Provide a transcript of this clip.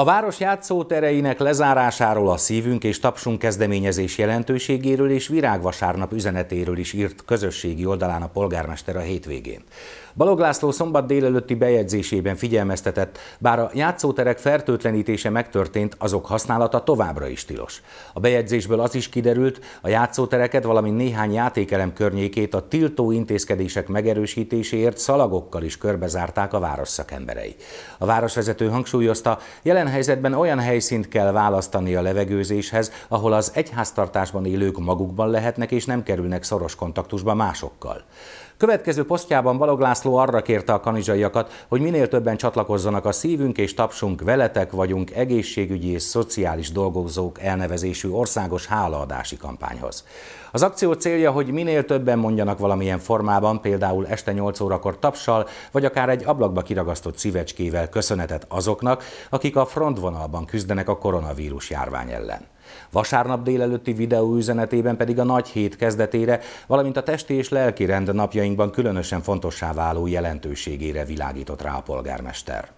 A város játszótereinek lezárásáról a szívünk és tapsunk kezdeményezés jelentőségéről és virágvasárnap üzenetéről is írt közösségi oldalán a polgármester a hétvégén. Balog László szombat délelőtti bejegyzésében figyelmeztetett, bár a játszóterek fertőtlenítése megtörtént, azok használata továbbra is tilos. A bejegyzésből az is kiderült, a játszótereket, valamint néhány játékelem környékét a tiltó intézkedések megerősítéséért szalagokkal is körbezárták a város szakemberei. A városvezető hangsúlyozta, jelen helyzetben olyan helyszínt kell választani a levegőzéshez, ahol az egyháztartásban élők magukban lehetnek és nem kerülnek szoros kontaktusba másokkal. Következő posztjában Balog László arra kérte a kanizsaiakat, hogy minél többen csatlakozzanak a szívünk és tapsunk veletek vagyunk egészségügyi és szociális dolgozók elnevezésű országos hálaadási kampányhoz. Az akció célja, hogy minél többen mondjanak valamilyen formában, például este 8 órakor tapsal, vagy akár egy ablakba kiragasztott szívecskével köszönetet azoknak, akik a frontvonalban küzdenek a koronavírus járvány ellen. Vasárnap délelőtti videóüzenetében pedig a nagy hét kezdetére, valamint a testi és lelki rend napjainkban különösen fontossá váló jelentőségére világított rá a polgármester.